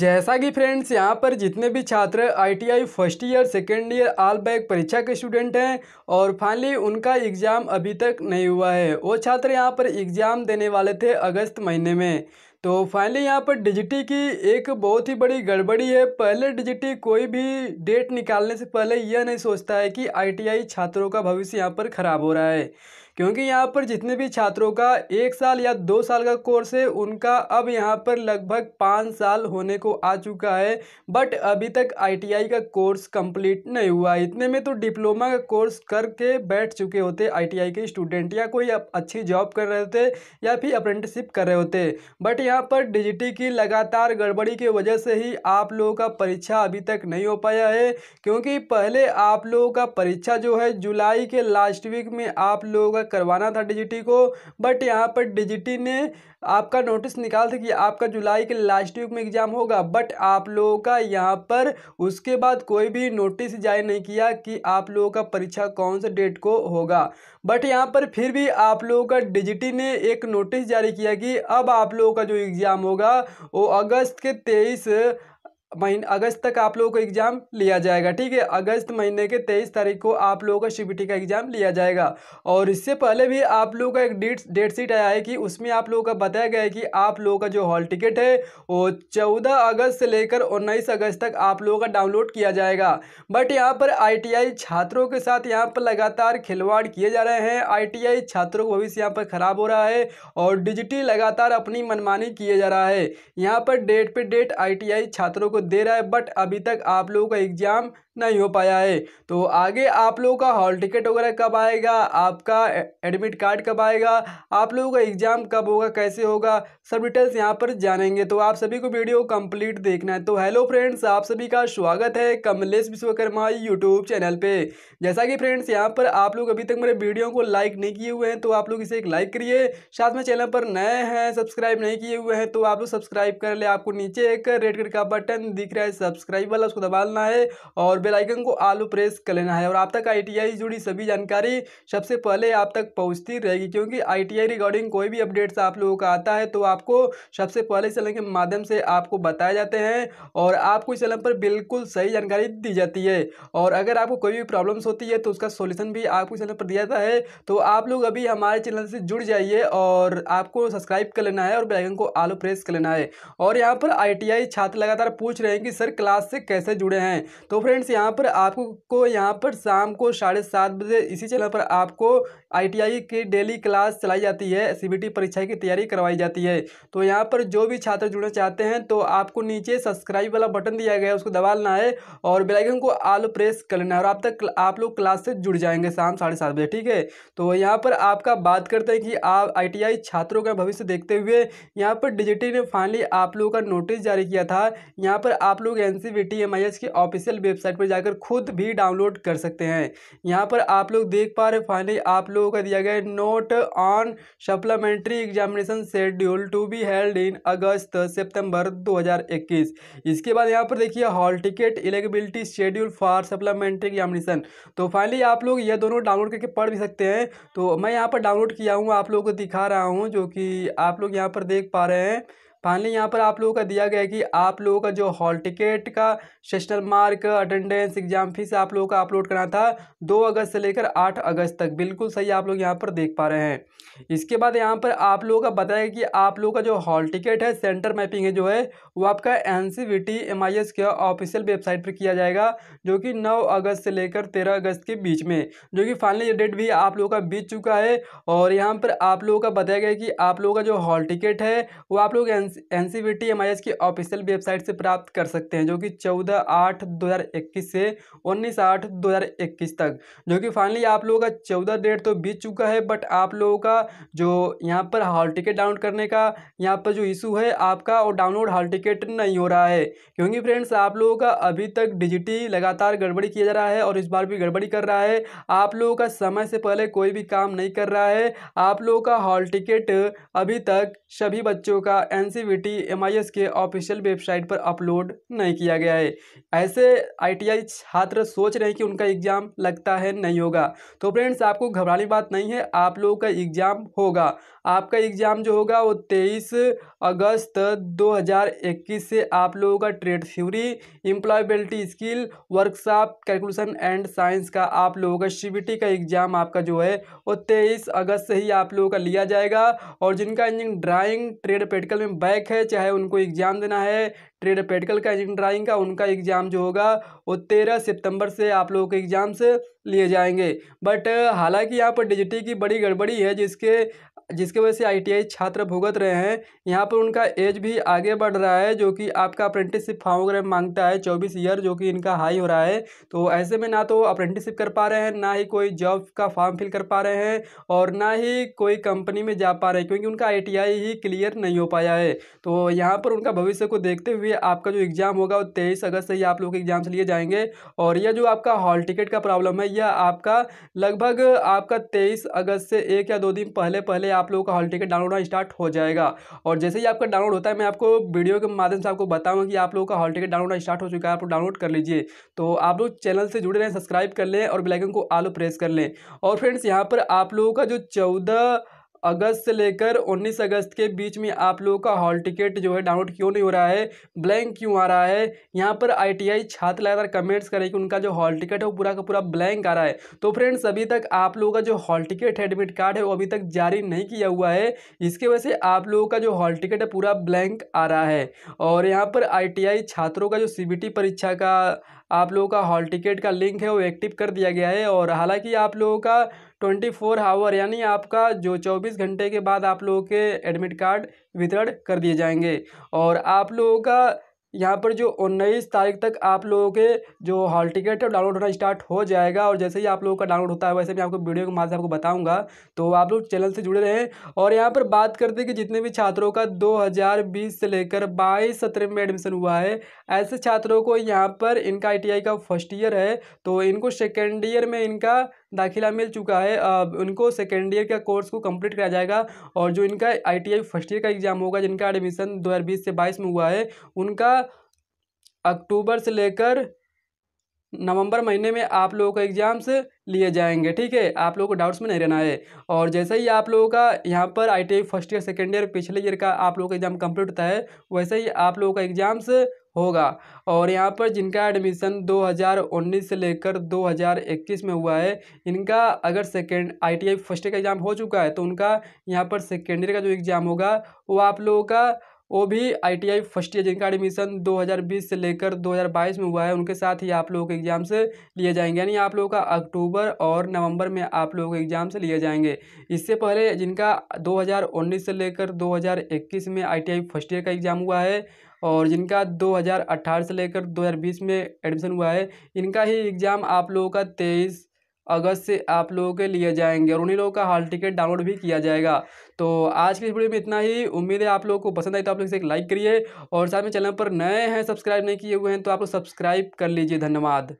जैसा कि फ्रेंड्स यहाँ पर जितने भी छात्र ITI first year second year all back परीक्षा के स्टूडेंट हैं और फाइनली उनका एग्ज़ाम अभी तक नहीं हुआ है वो छात्र यहाँ पर एग्ज़ाम देने वाले थे अगस्त महीने में तो फाइनली यहाँ पर डिजिटी की एक बहुत ही बड़ी गड़बड़ी है पहले डिजिटी कोई भी डेट निकालने से पहले यह नहीं सोचता है कि आई छात्रों का भविष्य यहाँ पर ख़राब हो रहा है क्योंकि यहाँ पर जितने भी छात्रों का एक साल या दो साल का कोर्स है उनका अब यहाँ पर लगभग पाँच साल होने को आ चुका है बट अभी तक आईटीआई का कोर्स कंप्लीट नहीं हुआ इतने में तो डिप्लोमा का कोर्स करके बैठ चुके होते आईटीआई के स्टूडेंट या कोई अच्छी जॉब कर रहे होते या फिर अप्रेंटिसिप कर रहे होते बट यहाँ पर डिजिटी की लगातार गड़बड़ी की वजह से ही आप लोगों का परीक्षा अभी तक नहीं हो पाया है क्योंकि पहले आप लोगों का परीक्षा जो है जुलाई के लास्ट वीक में आप लोगों का का करवाना था डीजीटी को बट यहाँ पर डीजीटी ने आपका नोटिस निकाल था कि आपका जुलाई के लास्ट वीक में एग्ज़ाम होगा बट आप लोगों का यहाँ पर उसके बाद कोई भी नोटिस जारी नहीं किया कि आप लोगों का परीक्षा कौन से डेट को होगा बट यहाँ पर फिर भी आप लोगों का डीजीटी ने एक नोटिस जारी किया कि अब आप लोगों का जो एग्ज़ाम होगा वो अगस्त के तेईस महीने अगस्त तक आप लोगों को एग्ज़ाम लिया जाएगा ठीक है अगस्त महीने के तेईस तारीख को आप लोगों का सी का एग्ज़ाम लिया जाएगा और इससे पहले भी आप लोगों का एक डेट डेट शीट आया है कि उसमें आप लोगों का बताया गया है कि आप लोगों का जो हॉल टिकट है वो चौदह अगस्त से लेकर उन्नीस अगस्त तक आप लोगों का डाउनलोड किया जाएगा बट यहाँ पर आई छात्रों के साथ यहाँ पर लगातार खिलवाड़ किए जा रहे हैं आई छात्रों का भविष्य यहाँ पर ख़राब हो रहा है और डिजिटी लगातार अपनी मनमानी किए जा रहा है यहाँ पर डेट पर डेट आई छात्रों को दे रहा है बट अभी तक आप लोगों का एग्ज़ाम नहीं हो पाया है तो आगे आप लोगों का हॉल टिकट वगैरह कब आएगा आपका एडमिट कार्ड कब आएगा आप लोगों का एग्ज़ाम कब होगा कैसे होगा सब डिटेल्स यहाँ पर जानेंगे तो आप सभी को वीडियो कंप्लीट देखना है तो हेलो फ्रेंड्स आप सभी का स्वागत है कमलेश विश्वकर्मा यूट्यूब चैनल पे जैसा कि फ्रेंड्स यहाँ पर आप लोग अभी तक मेरे वीडियो को लाइक नहीं किए हुए हैं तो आप लोग इसे एक लाइक करिए साथ में चैनल पर नए हैं सब्सक्राइब नहीं किए हुए हैं तो आप लोग सब्सक्राइब कर ले आपको नीचे एक रेड कलर का बटन दिख रहा है सब्सक्राइब वाला उसको दबालना है और बेल आइकन को आलू प्रेस कर लेना है और आप तक आई से जुड़ी सभी जानकारी सबसे पहले आप तक पहुंचती रहेगी क्योंकि आई रिगार्डिंग कोई भी अपडेट्स आप लोगों का आता है तो आपको सबसे पहले चैनल के माध्यम से आपको बताए जाते हैं और आपको इस चैनल पर बिल्कुल सही जानकारी दी जाती है और अगर आपको कोई भी प्रॉब्लम्स होती है तो उसका सोल्यूशन भी आपको चैनल पर दिया जाता है तो आप लोग अभी हमारे चैनल से जुड़ जाइए और आपको सब्सक्राइब कर लेना है और बेलाइकन को आलू प्रेस कर लेना है और यहाँ पर आई छात्र लगातार पूछ रहे हैं कि सर क्लास से कैसे जुड़े हैं तो फ्रेंड्स यहाँ पर आपको को यहाँ पर शाम को साढ़े सात बजे इसी चैनल पर आपको आईटीआई की डेली क्लास चलाई जाती है सीबीटी परीक्षा की तैयारी करवाई जाती है तो यहाँ पर जो भी छात्र जुड़ना चाहते हैं तो आपको नीचे सब्सक्राइब वाला बटन दिया गया है उसको दबा लेना है और बेलाइकन को आल प्रेस कर लेना है और आप तक आप लोग क्लास से जुड़ जाएंगे शाम साढ़े सात बजे ठीक है तो यहाँ पर आपका बात करते हैं कि आप आई छात्रों का भविष्य देखते हुए यहाँ पर डिजिटी ने फाइनली आप लोगों का नोटिस जारी किया था यहाँ पर आप लोग एन सी की ऑफिशियल वेबसाइट पर जाकर खुद भी डाउनलोड कर सकते हैं यहाँ पर आप लोग देख पा रहे फाइनली आप लोगों का दिया गया note on supplementary examination schedule to be held in August September 2021 इसके बाद यहाँ पर देखिए hall ticket eligibility schedule for supplementary examination तो फाइनली आप लोग यह दोनों डाउनलोड करके पढ़ भी सकते हैं तो मैं यहाँ पर डाउनलोड किया हूँ आप लोगों को दिखा रहा हूँ जो कि आप लोग यहाँ पर देख पा रहे हैं फाइनली यहाँ पर आप लोगों का दिया गया है कि आप लोगों का जो हॉल टिकट का sessional mark attendance exam fees आप लोगों का अपलोड करना था दो अगस्त से लेकर आठ अगस्त तक बिल्कुल सही आप लोग यहाँ पर देख पा रहे हैं इसके बाद यहाँ पर आप लोगों का बताया कि आप लोगों का जो हॉल टिकट है सेंटर मैपिंग है जो है वो आपका N C V T M I S के ऑफिशियल वेबसाइट पर किया जाएगा जो कि नौ अगस्त से लेकर तेरह अगस्त के बीच में जो कि फाइनली ये डेट भी आप लोगों का बीत चुका है और यहाँ पर आप लोगों का बताया गया कि आप लोगों का जो हॉल टिकट है वो आप लोग N N C B T की ऑफिशियल वेबसाइट से प्राप्त कर सकते हैं जो कि चौदह आठ दो हज़ार इक्कीस से उन्नीस आठ दो हज़ार इक्कीस तक जो कि फाइनली आप लोगों का चौदह डेट तो बीत चुका है बट आप लोगों का जो यहाँ पर हॉल टिकट डाउनलोड करने का यहाँ पर जो इशू है आपका और डाउनलोड हॉल टिकट नहीं हो रहा है क्योंकि फ्रेंड्स आप लोगों का अभी तक डिजिटी लगातार गड़बड़ी किया जा रहा है और इस बार भी गड़बड़ी कर रहा है आप लोगों का समय से पहले कोई भी काम नहीं कर रहा है आप लोगों का हॉल टिकट अभी तक सभी बच्चों का एन एनसीवीटी एमआईएस के ऑफिशियल वेबसाइट पर अपलोड नहीं किया गया है ऐसे आईटीआई छात्र सोच रहे हैं कि उनका एग्ज़ाम लगता है नहीं होगा तो फ्रेंड्स आपको घबराने बात नहीं है आप लोगों का एग्ज़ाम होगा आपका एग्ज़ाम जो होगा वो तेईस अगस्त 2021 से आप लोगों का trade theory employability skill workshop calculation and science का आप लोगों का सी का एग्ज़ाम आपका जो है वो तेईस अगस्त से ही आप लोगों का लिया जाएगा और जिनका इंजीनियरिंग ड्राइंग ट्रेड पेटिकल में बैक है चाहे उनको एग्ज़ाम देना है ट्रेड पेटिकल का इंजीनियरिंग ड्राइंग का उनका एग्ज़ाम जो होगा वो तेरह सितंबर से आप लोगों के एग्ज़ाम्स लिए जाएंगे बट हालांकि यहाँ पर डिजिटी की बड़ी गड़बड़ी है जिसके जिसके वजह से आईटीआई छात्र भुगत रहे हैं यहाँ पर उनका एज भी आगे बढ़ रहा है जो कि आपका अप्रेंटिसशिप फॉर्म वगैरह मांगता है चौबीस ईयर जो कि इनका हाई हो रहा है तो ऐसे में ना तो अप्रेंटिसशिप कर पा रहे हैं ना ही कोई जॉब का फॉर्म फिल कर पा रहे हैं और ना ही कोई कंपनी में जा पा रहे हैं क्योंकि उनका आई ही क्लियर नहीं हो पाया है तो यहाँ पर उनका भविष्य को देखते हुए आपका जो एग्ज़ाम होगा वो तेईस अगस्त से ही आप लोग एग्ज़ाम्स लिए जाएंगे और यह जो आपका हॉल टिकट का प्रॉब्लम है यह आपका लगभग आपका तेईस अगस्त से एक या दो दिन पहले पहले आप लोगों का हॉल टिकट डाउनलोड होना स्टार्ट हो जाएगा और जैसे ही आपका डाउनलोड होता है मैं आपको वीडियो के माध्यम से आपको बताऊँगा कि आप लोगों का हॉल टिकट डाउनलोड होना स्टार्ट हो चुका है आप डाउनलोड कर लीजिए तो आप लोग चैनल से जुड़े रहें सब्सक्राइब कर लें और बेलाइकन को आलो प्रेस कर लें और फ्रेंड्स यहाँ पर आप लोगों का जो चौदह अगस्त से लेकर 19 अगस्त के बीच में आप लोगों का हॉल टिकट जो है डाउनलोड क्यों नहीं हो रहा है ब्लैंक क्यों आ रहा है यहाँ पर आई छात्र लगातार कमेंट्स करें कि उनका जो हॉल टिकट है वो पूरा का पूरा ब्लैंक आ रहा है तो फ्रेंड्स अभी तक आप लोगों का जो हॉल टिकट है एडमिट कार्ड है वो अभी तक जारी नहीं किया हुआ है इसके वजह से आप लोगों का जो हॉल टिकट है पूरा ब्लैंक आ रहा है और यहाँ पर आई छात्रों का जो सी परीक्षा का आप लोगों का हॉल टिकट का लिंक है वो एक्टिव कर दिया गया है और हालांकि आप लोगों का ट्वेंटी फोर आवर यानी आपका जो चौबीस घंटे के बाद आप लोगों के एडमिट कार्ड वितरण कर दिए जाएंगे और आप लोगों का यहाँ पर जो उन्नीस तारीख तक आप लोगों के जो हॉल टिकट है डाउनलोड होना स्टार्ट हो जाएगा और जैसे ही आप लोगों का डाउनलोड होता है वैसे मैं आपको वीडियो के माध्यम से आपको बताऊंगा तो आप लोग चैनल से जुड़े रहें और यहाँ पर बात करते हैं कि जितने भी छात्रों का 2020 से लेकर बाईस सत्र में एडमिशन हुआ है ऐसे छात्रों को यहाँ पर इनका आई का फर्स्ट ईयर है तो इनको सेकेंड ईयर में इनका दाखिला मिल चुका है उनको सेकेंड ईयर का कोर्स को कंप्लीट कराया जाएगा और जो इनका आई फर्स्ट ईयर का एग्ज़ाम होगा जिनका एडमिशन दो से बाईस में हुआ है उनका अक्टूबर से लेकर नवंबर महीने में आप लोगों का एग्ज़ाम्स लिए जाएंगे ठीक है आप लोगों को डाउट्स में नहीं रहना है और जैसे ही आप लोगों का यहाँ पर I first year second year पिछले ईयर का आप लोगों का एग्ज़ाम कंप्लीट होता है वैसे ही आप लोगों का एग्ज़ाम्स होगा और यहाँ पर जिनका एडमिशन 2019 से लेकर 2021 में हुआ है इनका अगर सेकेंड आईटीआई फर्स्ट ईयर का एग्ज़ाम हो चुका है तो उनका यहाँ पर सेकेंड ईयर का जो एग्ज़ाम होगा वो आप लोगों का वो भी आईटीआई फर्स्ट ईयर जिनका एडमिशन 2020 से लेकर 2022 में हुआ है उनके साथ ही आप लोगों के एग्ज़ाम से लिए जाएंगे यानी आप लोगों का अक्टूबर और नवंबर में आप लोगों के एग्ज़ाम से लिए जाएंगे इससे पहले जिनका 2019 से लेकर 2021 में आईटीआई फर्स्ट ईयर का एग्ज़ाम हुआ है और जिनका 2018 से लेकर 2020 में एडमिशन हुआ है इनका ही एग्ज़ाम आप लोगों का तेईस अगस्त से आप लोगों के लिए जाएंगे और उन्हीं लोगों का हॉल टिकट डाउनलोड भी किया जाएगा तो आज की इस वीडियो में इतना ही उम्मीद है आप लोगों को पसंद आई तो आप लोग इसे एक लाइक करिए और साथ में चैनल पर नए हैं सब्सक्राइब नहीं किए हुए हैं तो आप लोग सब्सक्राइब कर लीजिए धन्यवाद